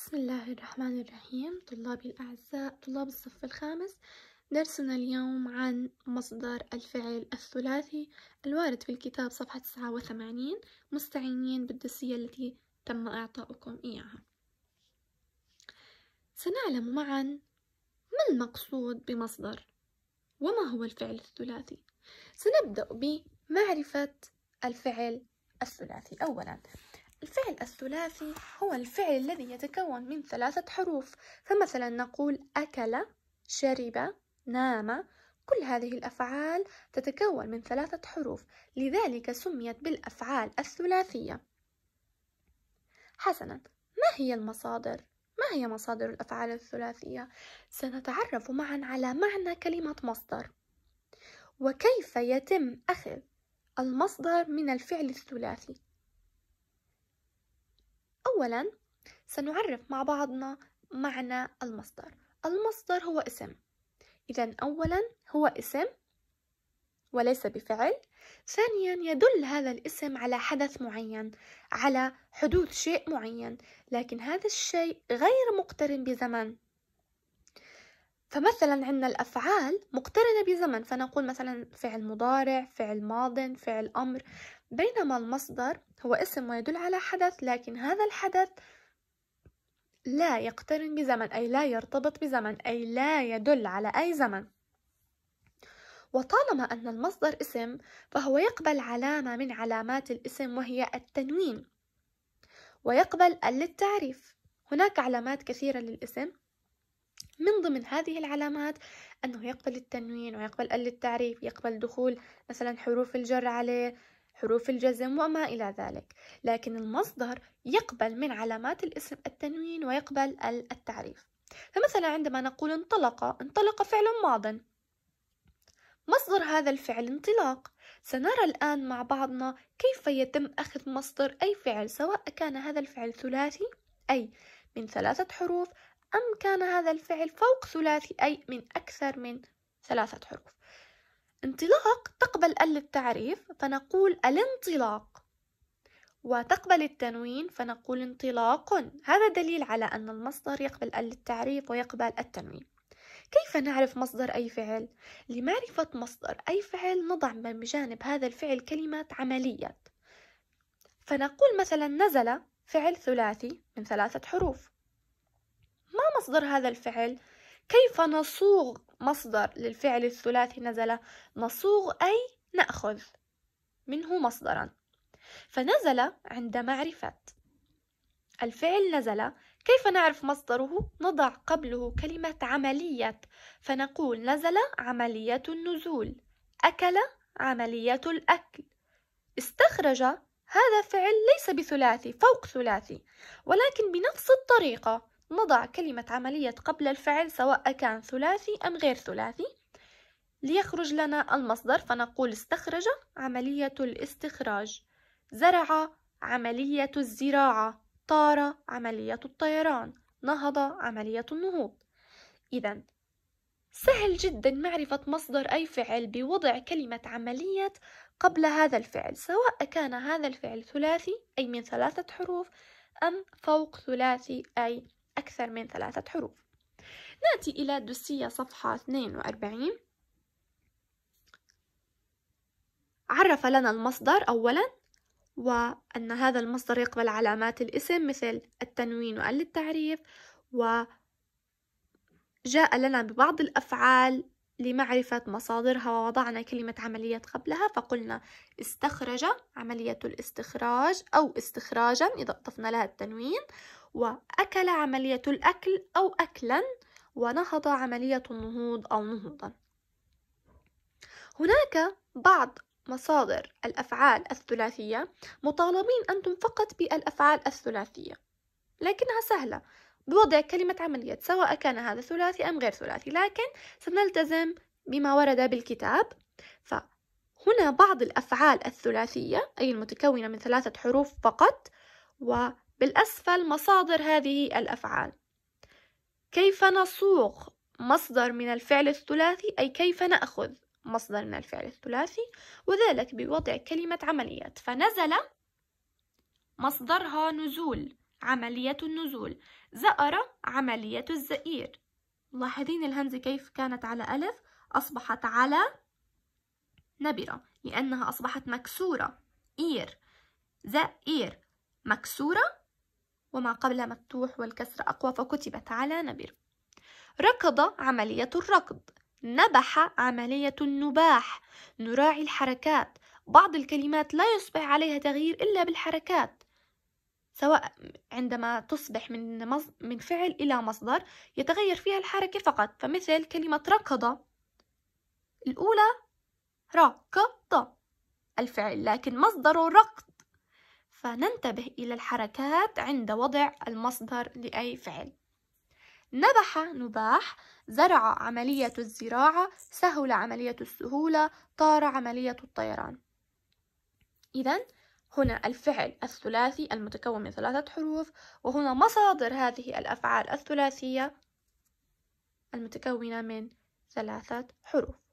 بسم الله الرحمن الرحيم طلابي الأعزاء طلاب الصف الخامس درسنا اليوم عن مصدر الفعل الثلاثي الوارد في الكتاب صفحة 89 مستعينين بالدسية التي تم إعطاؤكم إياها سنعلم معا ما المقصود بمصدر وما هو الفعل الثلاثي سنبدأ بمعرفة الفعل الثلاثي أولا الفعل الثلاثي هو الفعل الذي يتكون من ثلاثة حروف فمثلا نقول أكل شرب نام كل هذه الأفعال تتكون من ثلاثة حروف لذلك سميت بالأفعال الثلاثية حسنا ما هي المصادر؟ ما هي مصادر الأفعال الثلاثية؟ سنتعرف معا على معنى كلمة مصدر وكيف يتم أخذ المصدر من الفعل الثلاثي أولا سنعرف مع بعضنا معنى المصدر المصدر هو اسم إذا أولا هو اسم وليس بفعل ثانيا يدل هذا الاسم على حدث معين على حدوث شيء معين لكن هذا الشيء غير مقترن بزمن فمثلا عندنا الأفعال مقترنة بزمن فنقول مثلا فعل مضارع فعل ماض فعل أمر بينما المصدر هو اسم ويدل على حدث لكن هذا الحدث لا يقترن بزمن أي لا يرتبط بزمن أي لا يدل على أي زمن وطالما أن المصدر اسم فهو يقبل علامة من علامات الاسم وهي التنوين ويقبل للتعريف هناك علامات كثيرة للاسم من ضمن هذه العلامات أنه يقبل التنوين ويقبل قل التعريف يقبل دخول مثلا حروف الجر عليه حروف الجزم وما إلى ذلك لكن المصدر يقبل من علامات الاسم التنوين ويقبل التعريف فمثلا عندما نقول انطلق انطلق فعل ماض مصدر هذا الفعل انطلاق سنرى الآن مع بعضنا كيف يتم أخذ مصدر أي فعل سواء كان هذا الفعل ثلاثي أي من ثلاثة حروف أم كان هذا الفعل فوق ثلاثي أي من أكثر من ثلاثة حروف انطلاق تقبل ال التعريف فنقول الانطلاق وتقبل التنوين فنقول انطلاق هذا دليل على أن المصدر يقبل ال التعريف ويقبل التنوين كيف نعرف مصدر أي فعل؟ لمعرفة مصدر أي فعل نضع من جانب هذا الفعل كلمة عملية فنقول مثلا نزل فعل ثلاثي من ثلاثة حروف ما مصدر هذا الفعل كيف نصوغ مصدر للفعل الثلاثي نزل نصوغ أي نأخذ منه مصدرا فنزل عند معرفة الفعل نزل كيف نعرف مصدره نضع قبله كلمة عملية فنقول نزل عملية النزول أكل عملية الأكل استخرج هذا فعل ليس بثلاثي فوق ثلاثي ولكن بنفس الطريقة نضع كلمة عملية قبل الفعل سواء كان ثلاثي أم غير ثلاثي ليخرج لنا المصدر فنقول استخرج عملية الاستخراج زرع عملية الزراعة طار عملية الطيران نهض عملية النهوض إذا سهل جدا معرفة مصدر أي فعل بوضع كلمة عملية قبل هذا الفعل سواء كان هذا الفعل ثلاثي أي من ثلاثة حروف أم فوق ثلاثي أي أكثر من ثلاثة حروف نأتي إلى دوسية صفحة 42 عرف لنا المصدر أولا وأن هذا المصدر يقبل علامات الاسم مثل التنوين وأل التعريف وجاء لنا ببعض الأفعال لمعرفة مصادرها ووضعنا كلمة عملية قبلها فقلنا استخرج عملية الاستخراج أو استخراجا إذا أضفنا لها التنوين وأكل عملية الأكل أو أكلا ونهض عملية النهوض أو نهوضا هناك بعض مصادر الأفعال الثلاثية مطالبين أنتم فقط بالأفعال الثلاثية لكنها سهلة بوضع كلمة عملية سواء كان هذا ثلاثي أم غير ثلاثي لكن سنلتزم بما ورد بالكتاب فهنا بعض الأفعال الثلاثية أي المتكونة من ثلاثة حروف فقط و بالأسفل مصادر هذه الأفعال كيف نصوغ مصدر من الفعل الثلاثي أي كيف نأخذ مصدر من الفعل الثلاثي وذلك بوضع كلمة عمليات فنزل مصدرها نزول عملية النزول زأر عملية الزئير ملاحظين الهمزة كيف كانت على ألف أصبحت على نبرة لأنها أصبحت مكسورة إير زئير مكسورة وما قبل مفتوح والكسر أقوى فكتبت على نبر ركض عملية الركض نبح عملية النباح نراعي الحركات بعض الكلمات لا يصبح عليها تغيير إلا بالحركات سواء عندما تصبح من, مص... من فعل إلى مصدر يتغير فيها الحركة فقط فمثل كلمة ركض الأولى ركض الفعل لكن مصدره ركض فننتبه إلى الحركات عند وضع المصدر لأي فعل نبح نباح زرع عملية الزراعة سهل عملية السهولة طار عملية الطيران إذا هنا الفعل الثلاثي المتكون من ثلاثة حروف وهنا مصادر هذه الأفعال الثلاثية المتكونة من ثلاثة حروف